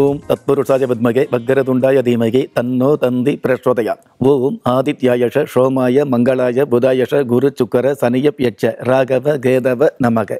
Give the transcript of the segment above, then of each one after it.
ஓம் தத்புருஷாய பத்மகே பக்கரதுண்டாய தீமகே தன்னோ தந்தி பிரஸ்வதையா ஓம் ஆதித்யாயஷ ஷோமாய மங்களாய புதாயஷ குரு சுக்கர சனியப் யட்ச ராகவ கேதவ நமக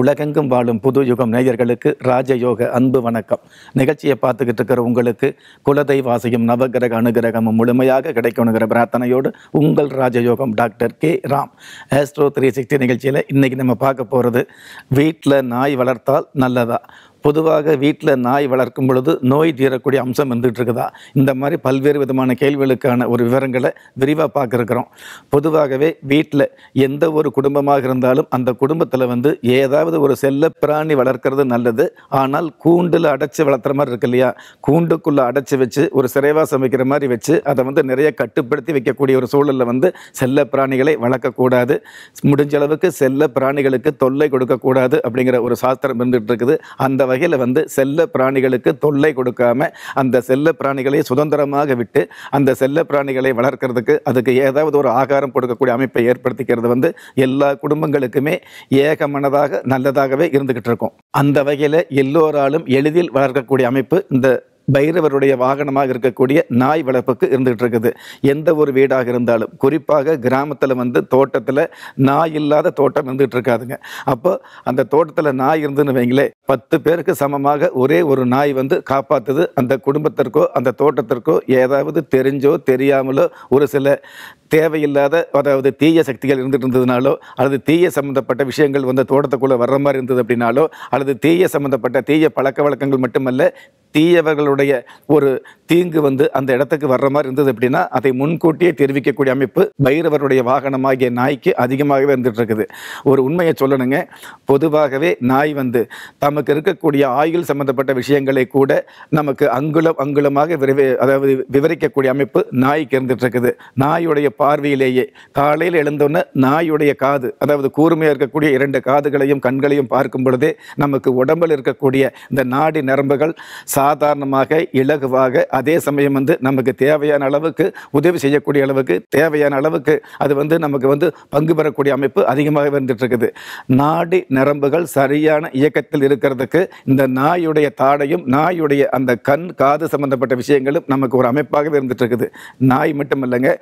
உலகெங்கும் வாழும் புது யுகம் நேயர்களுக்கு ராஜயோக அன்பு வணக்கம் நிகழ்ச்சியை பார்த்துக்கிட்டு இருக்கிற உங்களுக்கு குலதெய்வாசியும் நவகிரக அனுகிரகமும் முழுமையாக கிடைக்கணுங்கிற பிரார்த்தனையோடு உங்கள் ராஜயோகம் doctor K Ram astro three sixty நிகழ்ச்சியில் இன்றைக்கி நம்ம பார்க்க போகிறது வீட்டில் நாய் வளர்த்தால் நல்லதா பொதுவாக வீட்டில் நாய் வளர்க்கும் பொழுது நோய் தீரக்கூடிய அம்சம் வந்துட்டு இருக்குதா இந்த மாதிரி பல்வேறு விதமான கேள்விகளுக்கான ஒரு விவரங்களை விரிவாக பார்க்குறோம் பொதுவாகவே வீட்டில் எந்த ஒரு குடும்பமாக இருந்தாலும் அந்த குடும்பத்தில் வந்து ஏதாவது ஒரு செல்ல பிராணி வளர்க்குறது நல்லது ஆனால் கூண்டில் அடைச்சி வளர்த்துற மாதிரி இருக்கு இல்லையா கூண்டுக்குள்ளே அடைச்சி வச்சு ஒரு சிறைவாசம் வைக்கிற மாதிரி வச்சு அதை வந்து நிறைய கட்டுப்படுத்தி வைக்கக்கூடிய ஒரு சூழலில் வந்து செல்ல பிராணிகளை வளர்க்கக்கூடாது முடிஞ்ச அளவுக்கு செல்ல பிராணிகளுக்கு தொல்லை கொடுக்கக்கூடாது அப்படிங்கிற ஒரு சாஸ்திரம் இருந்துகிட்டு இருக்குது அந்த வகையில் வந்து செல்ல பிராணிகளுக்கு தொல்லை கொடுக்காம அந்த செல்ல பிராணிகளை சுதந்திரமாக விட்டு அந்த செல்ல பிராணிகளை வளர்க்கறதுக்கு அதுக்கு ஏதாவது ஒரு ஆகாரம் கொடுக்கக்கூடிய அமைப்பை ஏற்படுத்திக்கிறது வந்து எல்லா குடும்பங்களுக்குமே ஏகமனதாக நல்லதாகவே இருந்துக்கிட்டு இருக்கும் அந்த வகையில் எல்லோராலும் எளிதில் வளர்க்கக்கூடிய அமைப்பு இந்த பைரவருடைய வாகனமாக இருக்கக்கூடிய நாய் வளர்ப்புக்கு இருந்துகிட்டு இருக்குது எந்த ஒரு வீடாக இருந்தாலும் குறிப்பாக கிராமத்தில் வந்து தோட்டத்தில் நாய் இல்லாத தோட்டம் இருந்துகிட்டு இருக்காதுங்க அப்போ அந்த தோட்டத்தில் நாய் இருந்துன்னு வைங்களே பத்து பேருக்கு சமமாக ஒரே ஒரு நாய் வந்து காப்பாற்றுது அந்த குடும்பத்திற்கோ அந்த தோட்டத்திற்கோ ஏதாவது தெரிஞ்சோ தெரியாமலோ ஒரு சில தேவையில்லாத அதாவது தீய சக்திகள் இருந்துட்டு இருந்ததுனாலோ அல்லது தீய சம்மந்தப்பட்ட விஷயங்கள் வந்து தோட்டத்துக்குள்ளே வர்ற மாதிரி இருந்தது அப்படின்னாலோ அல்லது தீய சம்மந்தப்பட்ட தீய பழக்க வழக்கங்கள் மட்டுமல்ல தீயவர்களுடைய ஒரு தீங்கு வந்து அந்த இடத்துக்கு வர்ற மாதிரி இருந்தது அப்படின்னா அதை முன்கூட்டியே தெரிவிக்கக்கூடிய அமைப்பு பைரவருடைய வாகனமாகிய நாய்க்கு அதிகமாகவே இருந்துட்டு இருக்குது ஒரு உண்மையை சொல்லணுங்க பொதுவாகவே நாய் வந்து தமக்கு இருக்கக்கூடிய ஆயுள் சம்பந்தப்பட்ட விஷயங்களை கூட நமக்கு அங்குலம் அங்குலமாக அதாவது விவரிக்கக்கூடிய அமைப்பு நாய்க்கு இருந்துட்டு இருக்குது நாயுடைய பார்வையிலேயே காலையில் எழுந்தோன்னு நாயுடைய காது அதாவது கூர்மையாக இருக்கக்கூடிய இரண்டு காதுகளையும் கண்களையும் பார்க்கும் பொழுதே நமக்கு உடம்பில் இருக்கக்கூடிய இந்த நாடி நரம்புகள் சா சாதாரணமாக இலகுவாக அதே சமயம் வந்து நமக்கு தேவையான அளவுக்கு உதவி செய்யக்கூடிய அளவுக்கு தேவையான அளவுக்கு அது வந்து நமக்கு வந்து பங்கு பெறக்கூடிய அமைப்பு அதிகமாக வந்துட்டு நாடி நரம்புகள் சரியான இயக்கத்தில் இருக்கிறதுக்கு இந்த நாயுடைய தாடையும் நாயுடைய அந்த கண் காது சம்பந்தப்பட்ட விஷயங்களும் நமக்கு ஒரு அமைப்பாக இருந்துட்டு நாய் மட்டும் இல்லைங்க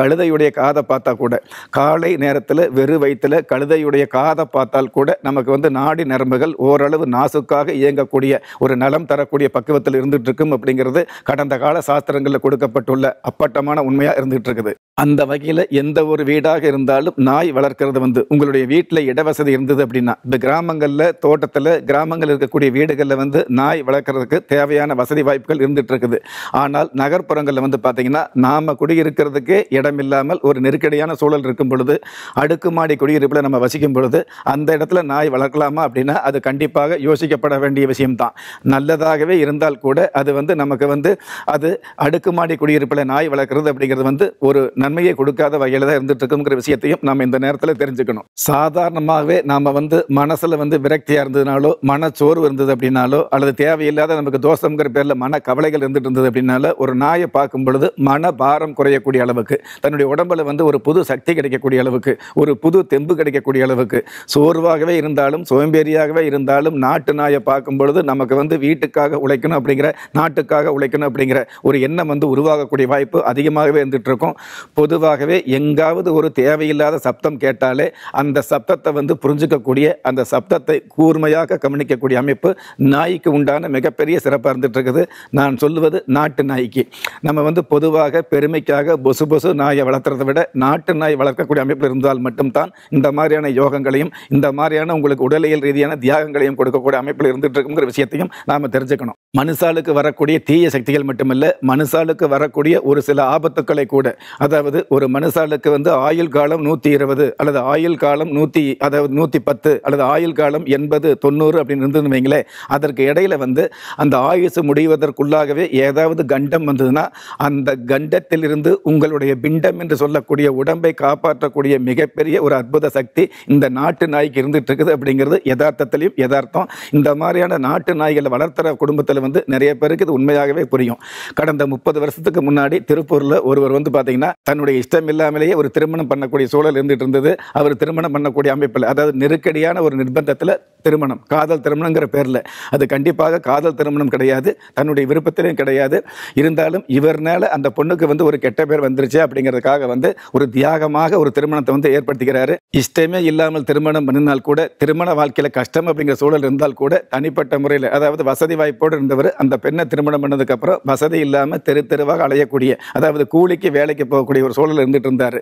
கழுதையுடைய காதை பார்த்தா கூட காலை நேரத்தில் வெறு வயிற்றில் கழுதையுடைய காதை பார்த்தால் கூட நமக்கு வந்து நாடி நரம்புகள் ஓரளவு நாசுக்காக இயங்கக்கூடிய ஒரு நலம் தரக்கூடிய பக்கம் பக்குவத்தில் இருக்கும் அப்படிங்கிறது கடந்த கால சாஸ்திரங்களில் கொடுக்கப்பட்டுள்ள அப்பட்டமான உண்மையாக இருக்குது அந்த வகையில் எந்த ஒரு வீடாக இருந்தாலும் நாய் வளர்க்குறது வந்து உங்களுடைய வீட்டில் இடவசதி இருந்தது அப்படின்னா இப்போ கிராமங்களில் தோட்டத்தில் கிராமங்கள் இருக்கக்கூடிய வீடுகளில் வந்து நாய் வளர்க்குறதுக்கு தேவையான வசதி வாய்ப்புகள் இருந்துகிட்டு இருக்குது ஆனால் நகர்ப்புறங்களில் வந்து பார்த்திங்கன்னா நாம் குடியிருக்கிறதுக்கே இடம் இல்லாமல் ஒரு நெருக்கடியான சூழல் இருக்கும் பொழுது அடுக்குமாடி குடியிருப்பில் நம்ம வசிக்கும் பொழுது அந்த இடத்துல நாய் வளர்க்கலாமா அப்படின்னா அது கண்டிப்பாக யோசிக்கப்பட வேண்டிய விஷயம்தான் நல்லதாகவே இருந்தால் கூட அது வந்து நமக்கு வந்து அது அடுக்குமாடி குடியிருப்பில் நாய் வளர்க்குறது அப்படிங்கிறது வந்து ஒரு நன்மையை கொடுக்காத வகையில் தான் இருந்துட்டு இருக்குங்கிற விஷயத்தையும் நம்ம இந்த நேரத்தில் தெரிஞ்சுக்கணும் சாதாரணமாகவே நாம் வந்து மனசில் வந்து விரக்தியாக இருந்ததுனாலோ மனச்சோர்வு இருந்தது அப்படின்னாலோ அல்லது தேவையில்லாத நமக்கு தோஷங்கிற பேரில் மன கவலைகள் இருந்துட்டு இருந்தது அப்படின்னால ஒரு நாயை பார்க்கும் பொழுது மன பாரம் குறையக்கூடிய அளவுக்கு தன்னுடைய உடம்புல வந்து ஒரு புது சக்தி கிடைக்கக்கூடிய அளவுக்கு ஒரு புது தெம்பு கிடைக்கக்கூடிய அளவுக்கு சோர்வாகவே இருந்தாலும் சோம்பேறியாகவே இருந்தாலும் நாட்டு நாயை பார்க்கும் பொழுது நமக்கு வந்து வீட்டுக்காக உழைக்கணும் அப்படிங்கிற நாட்டுக்காக உழைக்கணும் அப்படிங்கிற ஒரு எண்ணம் வந்து உருவாகக்கூடிய வாய்ப்பு அதிகமாகவே இருக்கும் பொதுவாகவே எங்காவது ஒரு தேவையில்லாத சப்தம் கேட்டாலே அந்த சப்தத்தை வந்து புரிஞ்சுக்கக்கூடிய அந்த சப்தத்தை கூர்மையாக கவனிக்கக்கூடிய அமைப்பு நாய்க்கு உண்டான மிகப்பெரிய சிறப்பாக இருந்துட்டு இருக்குது நான் சொல்லுவது நாட்டு நாய்க்கு நம்ம வந்து பொதுவாக பெருமைக்காக பொசு பொசு நாயை வளர்த்துறத விட நாட்டு நாய் வளர்க்கக்கூடிய அமைப்பு இருந்தால் மட்டும்தான் இந்த மாதிரியான யோகங்களையும் இந்த மாதிரியான உங்களுக்கு உடலியல் ரீதியான தியாகங்களையும் கொடுக்கக்கூடிய அமைப்பில் இருந்துட்டு இருக்குங்கிற விஷயத்தையும் நாம் தெரிஞ்சுக்கணும் மனுஷாளுக்கு வரக்கூடிய தீய சக்திகள் மட்டுமல்ல மனுஷாளுக்கு வரக்கூடிய ஒரு சில ஆபத்துக்களை கூட அதாவது அதாவது ஒரு மனுஷாளுக்கு வந்து ஆயுள் காலம் நூற்றி இருபது அல்லது ஆயுள் காலம் நூற்றி அதாவது நூற்றி பத்து அல்லது ஆயுள் காலம் எண்பது தொண்ணூறு அப்படின்னு இருந்ததுன்னு வைங்களேன் அதற்கு இடையில வந்து அந்த ஆயுசு முடிவதற்குள்ளாகவே ஏதாவது கண்டம் வந்ததுன்னா அந்த கண்டத்திலிருந்து உங்களுடைய பிண்டம் என்று சொல்லக்கூடிய உடம்பை காப்பாற்றக்கூடிய மிகப்பெரிய ஒரு அற்புத சக்தி இந்த நாட்டு நாய்க்கு இருந்துகிட்டு இருக்குது அப்படிங்கிறது யதார்த்தத்திலையும் யதார்த்தம் இந்த மாதிரியான நாட்டு நாய்களை வளர்த்துற குடும்பத்தில் வந்து நிறைய பேருக்கு இது உண்மையாகவே புரியும் கடந்த முப்பது வருஷத்துக்கு முன்னாடி திருப்பூரில் ஒருவர் வந்து பார்த்தீங்கன்னா தன்னுடைய இஷ்டம் இல்லாமலேயே ஒரு திருமணம் பண்ணக்கூடிய சூழல் இருந்துட்டு இருந்தது அவர் திருமணம் பண்ணக்கூடிய அமைப்பில் அதாவது நெருக்கடியான ஒரு நிர்பந்தத்தில் திருமணம் காதல் திருமணங்கிற பேரில் அது கண்டிப்பாக காதல் திருமணம் கிடையாது தன்னுடைய விருப்பத்திலையும் கிடையாது இருந்தாலும் இவர்னால அந்த பொண்ணுக்கு வந்து ஒரு கெட்ட பேர் வந்துருச்சு அப்படிங்கிறதுக்காக வந்து ஒரு தியாகமாக ஒரு திருமணத்தை வந்து ஏற்படுத்திக்கிறாரு இஷ்டமே இல்லாமல் திருமணம் பண்ணினால் கூட திருமண வாழ்க்கையில் கஷ்டம் அப்படிங்கிற சூழல் இருந்தால் கூட தனிப்பட்ட முறையில் அதாவது வசதி வாய்ப்போடு இருந்தவர் அந்த பெண்ணை திருமணம் பண்ணதுக்கப்புறம் வசதி இல்லாமல் தெரு தெருவாக அலையக்கூடிய அதாவது கூலிக்கு வேலைக்கு போகக்கூடிய ஒரு சூழலில் இருந்துகிட்டு இருந்தார்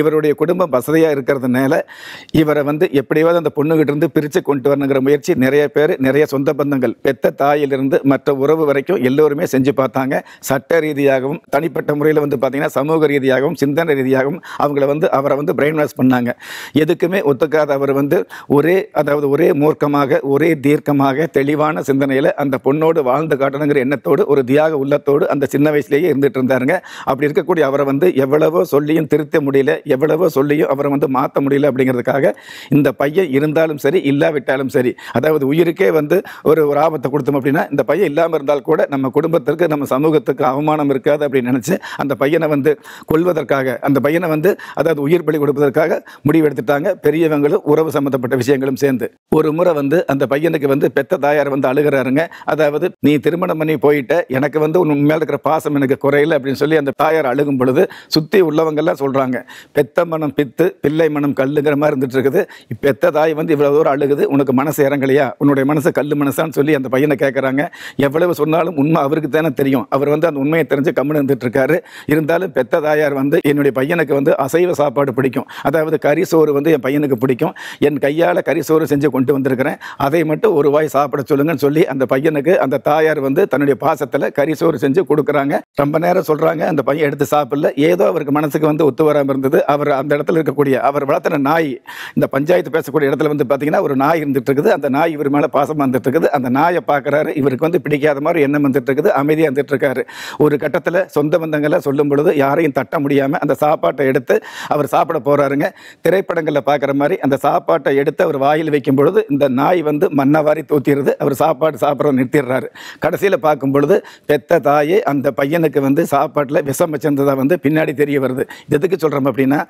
இவருடைய குடும்பம் வசதியாக இருக்கிறதுனால இவரை வந்து எப்படியாவது அந்த பொண்ணுகிட்ட இருந்து பிரித்து கொண்டு வரணுங்கிற முயற்சி நிறைய பேர் நிறைய சொந்த பந்தங்கள் பெத்த தாயிலிருந்து மற்ற உறவு வரைக்கும் எல்லோருமே செஞ்சு பார்த்தாங்க சட்ட ரீதியாகவும் தனிப்பட்ட முறையில் வந்து பார்த்திங்கன்னா சமூக ரீதியாகவும் சிந்தனை ரீதியாகவும் அவங்கள வந்து அவரை வந்து பிரெயின் வாஷ் பண்ணாங்க எதுக்குமே ஒத்துக்காத அவர் வந்து ஒரே அதாவது ஒரே மூர்க்கமாக ஒரே தீர்க்கமாக தெளிவான சிந்தனையில் அந்த பொண்ணோடு வாழ்ந்து காட்டணுங்கிற எண்ணத்தோடு ஒரு தியாக உள்ளத்தோடு அந்த சின்ன வயசுலேயே இருந்துகிட்டு இருந்தாருங்க அப்படி இருக்கக்கூடிய அவரை வந்து எவ்வளோ எவ்வளவோ சொல்லியும் திருத்த முடியல எவ்வளவோ சொல்லியும் அவரை வந்து மாற்ற முடியல அப்படிங்கிறதுக்காக இந்த பையன் இருந்தாலும் சரி இல்லாவிட்டாலும் சரி அதாவது உயிருக்கே வந்து ஒரு ஒரு ஆபத்தை கொடுத்தோம் அப்படின்னா இந்த பையன் இல்லாமல் இருந்தால் கூட நம்ம குடும்பத்திற்கு நம்ம சமூகத்துக்கு அவமானம் இருக்காது அப்படின்னு நினச்சி அந்த பையனை வந்து கொள்வதற்காக அந்த பையனை வந்து அதாவது உயிர் பலி கொடுப்பதற்காக முடிவெடுத்துட்டாங்க பெரியவங்களும் உறவு சம்மந்தப்பட்ட விஷயங்களும் சேர்ந்து ஒரு முறை வந்து அந்த பையனுக்கு வந்து பெத்த தாயார் வந்து அழுகிறாருங்க அதாவது நீ திருமணம் பண்ணி போயிட்ட எனக்கு வந்து உன் மேலே இருக்கிற பாசம் எனக்கு குறையில அப்படின்னு சொல்லி அந்த தாயார் அழுகும் பொழுது சுற்றி உள்ளவங்கெல்லாம் சொல்கிறாங்க பெத்த மனம் பித்து பிள்ளை மனம் கல்லுங்கிற மாதிரி இருந்துட்டு இருக்குது பெத்த தாய் வந்து இவ்வளோ தூரம் அழுகுது உனக்கு மனசு இறங்கலையா உன்னுடைய மனசு கல் மனசான்னு சொல்லி அந்த பையனை கேட்குறாங்க எவ்வளவு சொன்னாலும் உண்மை அவருக்கு தானே தெரியும் அவர் வந்து அந்த உண்மையை தெரிஞ்சு கம்முன்னு இருந்துட்டு இருக்காரு இருந்தாலும் பெத்த தாயார் வந்து என்னுடைய பையனுக்கு வந்து அசைவ சாப்பாடு பிடிக்கும் அதாவது கறி சோறு வந்து என் பையனுக்கு பிடிக்கும் என் கையால் கறி சோறு செஞ்சு கொண்டு வந்திருக்கிறேன் அதை மட்டும் ஒரு வாய் சாப்பிட சொல்லுங்கன்னு சொல்லி அந்த பையனுக்கு அந்த தாயார் வந்து தன்னுடைய பாசத்தில் கறி சோறு செஞ்சு கொடுக்குறாங்க ரொம்ப நேரம் சொல்கிறாங்க அந்த பையன் எடுத்து சாப்பிடல ஏதோ அவருக்கு மனசுக்கு வந்து ஒத்து வராமல் இருந்தது அவர் அந்த இடத்துல இருக்கக்கூடிய அவர் வளர்த்தின நாய் இந்த பஞ்சாயத்து பேசக்கூடிய இடத்துல வந்து பார்த்தீங்கன்னா ஒரு நாய் இருந்துட்டு இருக்குது அந்த நாய் இவர் மேலே பாசமாக வந்துட்டு இருக்குது அந்த நாயை பார்க்குறாரு இவருக்கு வந்து பிடிக்காத மாதிரி எண்ணம் வந்துட்டு இருக்குது அமைதியாக வந்துட்டு இருக்காரு ஒரு கட்டத்தில் சொந்த பந்தங்களை சொல்லும் பொழுது யாரையும் தட்ட முடியாமல் அந்த சாப்பாட்டை எடுத்து அவர் சாப்பிட போகிறாருங்க திரைப்படங்களில் பார்க்குற மாதிரி அந்த சாப்பாட்டை எடுத்து அவர் வாயில் வைக்கும் பொழுது இந்த நாய் வந்து மண்ணவாரி தூத்திடுது அவர் சாப்பாடு சாப்பிட்ற நிறுத்திடுறாரு கடைசியில் பார்க்கும் பொழுது பெத்த தாயே அந்த பையனுக்கு வந்து சாப்பாட்டில் விஷம் வச்சிருந்ததை வந்து பின்னாடி தெரிய வருது எதுக்கு சொல்கிறோம் அப்படின்னா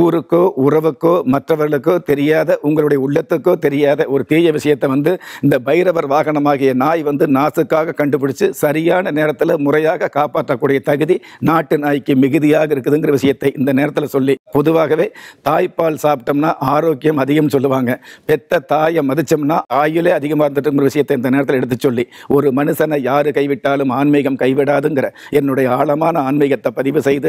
ஊருக்கோ உறவுக்கோ மற்றவர்களுக்கோ தெரியாத உங்களுடைய உள்ளத்துக்கோ தெரியாத ஒரு தீய விஷயத்தை வந்து இந்த பைரவர் வாகனமாகிய நாய் வந்து நாசுக்காக கண்டுபிடிச்சு சரியான நேரத்தில் முறையாக காப்பாற்றக்கூடிய தகுதி நாட்டு நாய்க்கு மிகுதியாக இருக்குதுங்கிற விஷயத்தை இந்த நேரத்தில் சொல்லி பொதுவாகவே தாய்ப்பால் சாப்பிட்டோம்னா ஆரோக்கியம் அதிகம் சொல்லுவாங்க பெத்த தாயை மதிச்சோம்னா ஆயுளே அதிகமாக இருந்துட்டுங்கிற விஷயத்தை இந்த நேரத்தில் எடுத்து சொல்லி ஒரு மனுஷனை யார் கைவிட்டாலும் ஆன்மீகம் கைவிடாதுங்கிற என்னுடைய ஆழமான ஆன்மீகத்தை பதிவு செய்து